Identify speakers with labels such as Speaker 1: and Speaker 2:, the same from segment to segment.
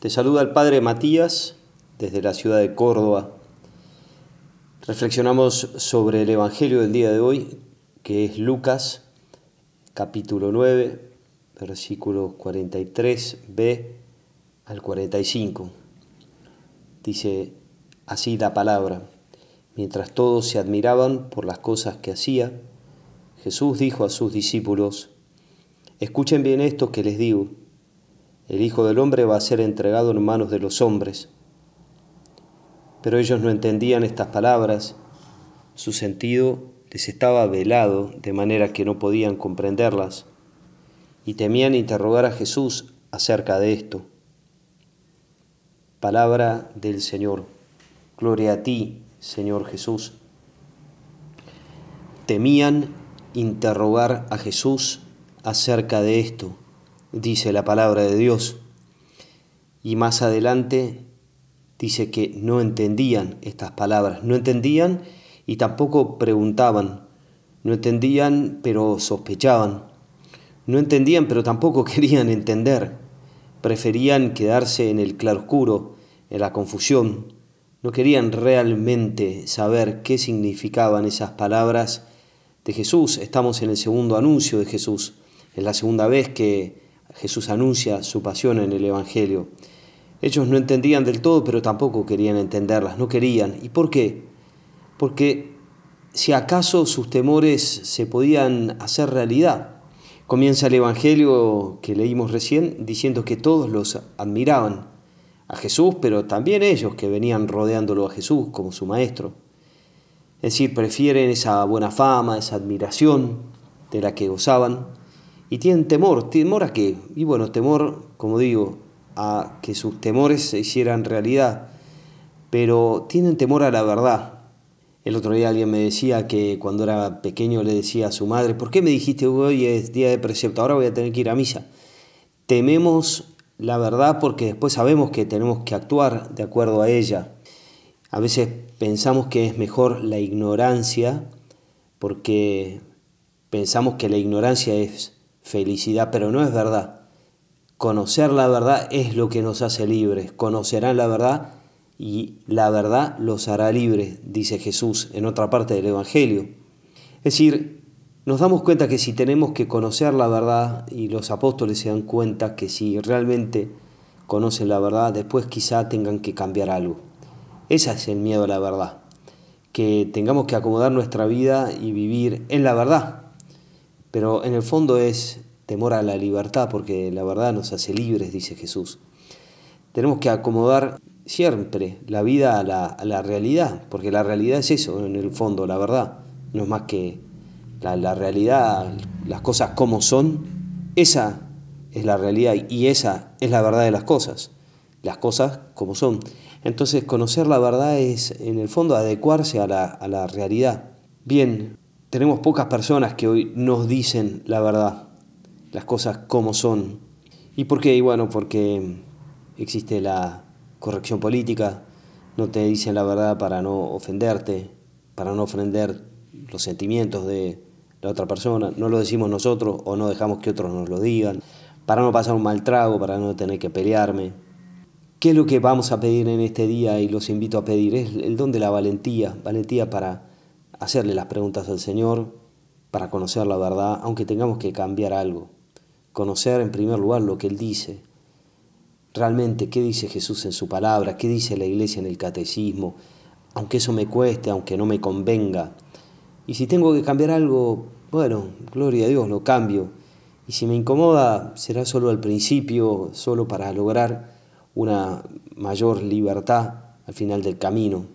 Speaker 1: Te saluda el Padre Matías desde la ciudad de Córdoba. Reflexionamos sobre el Evangelio del día de hoy, que es Lucas, capítulo 9, versículos 43b al 45. Dice así la palabra. Mientras todos se admiraban por las cosas que hacía, Jesús dijo a sus discípulos, Escuchen bien esto que les digo el Hijo del Hombre va a ser entregado en manos de los hombres. Pero ellos no entendían estas palabras, su sentido les estaba velado de manera que no podían comprenderlas, y temían interrogar a Jesús acerca de esto. Palabra del Señor. Gloria a ti, Señor Jesús. Temían interrogar a Jesús acerca de esto dice la palabra de Dios. Y más adelante dice que no entendían estas palabras, no entendían y tampoco preguntaban, no entendían pero sospechaban, no entendían pero tampoco querían entender, preferían quedarse en el claroscuro, en la confusión, no querían realmente saber qué significaban esas palabras de Jesús. Estamos en el segundo anuncio de Jesús, es la segunda vez que Jesús anuncia su pasión en el Evangelio. Ellos no entendían del todo, pero tampoco querían entenderlas, no querían. ¿Y por qué? Porque si acaso sus temores se podían hacer realidad. Comienza el Evangelio que leímos recién diciendo que todos los admiraban a Jesús, pero también ellos que venían rodeándolo a Jesús como su maestro. Es decir, prefieren esa buena fama, esa admiración de la que gozaban, y tienen temor. ¿Temor a qué? Y bueno, temor, como digo, a que sus temores se hicieran realidad, pero tienen temor a la verdad. El otro día alguien me decía que cuando era pequeño le decía a su madre, ¿por qué me dijiste hoy es día de precepto? Ahora voy a tener que ir a misa. Tememos la verdad porque después sabemos que tenemos que actuar de acuerdo a ella. A veces pensamos que es mejor la ignorancia porque pensamos que la ignorancia es felicidad, pero no es verdad. Conocer la verdad es lo que nos hace libres. Conocerán la verdad y la verdad los hará libres, dice Jesús en otra parte del Evangelio. Es decir, nos damos cuenta que si tenemos que conocer la verdad y los apóstoles se dan cuenta que si realmente conocen la verdad, después quizá tengan que cambiar algo. Ese es el miedo a la verdad, que tengamos que acomodar nuestra vida y vivir en la verdad. Pero en el fondo es temor a la libertad, porque la verdad nos hace libres, dice Jesús. Tenemos que acomodar siempre la vida a la, realidad, porque la realidad es eso, en el fondo, la verdad. No es más que la, realidad, las cosas como son, esa es la realidad y esa es la verdad de las cosas, las cosas como son. Entonces conocer la verdad es en el fondo adecuarse a la, a la realidad. Bien, tenemos pocas personas que hoy nos dicen la verdad, las cosas como son. ¿Y por qué? Y bueno, porque existe la corrección política, no te dicen la verdad para no ofenderte, para no ofender los sentimientos de la otra persona, no lo decimos nosotros o no dejamos que otros nos lo digan, para no pasar un mal trago, para no tener que pelearme. ¿Qué es lo que vamos a pedir en este día y los invito a pedir? Es el don de la valentía, valentía para hacerle las preguntas al Señor para conocer la verdad, aunque tengamos que cambiar algo. Conocer en primer lugar lo que Él dice. Realmente, ¿qué dice Jesús en su palabra? ¿Qué dice la iglesia en el catecismo? Aunque eso me cueste, aunque no me convenga. Y si tengo que cambiar algo, bueno, gloria a Dios, lo cambio. Y si me incomoda, será solo al principio, solo para lograr una mayor libertad al final del camino.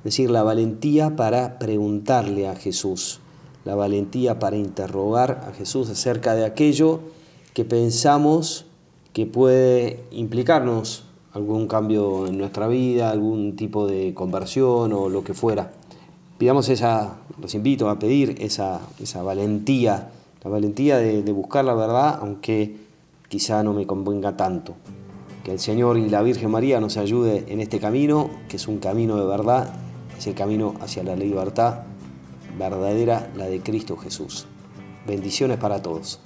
Speaker 1: Es decir, la valentía para preguntarle a Jesús, la valentía para interrogar a Jesús acerca de aquello que pensamos que puede implicarnos algún cambio en nuestra vida, algún tipo de conversión o lo que fuera. Pidamos esa, los invito a pedir esa, esa valentía, la valentía de, de buscar la verdad, aunque quizá no me convenga tanto. Que el Señor y la Virgen María nos ayude en este camino, que es un camino de verdad es el camino hacia la libertad verdadera, la de Cristo Jesús. Bendiciones para todos.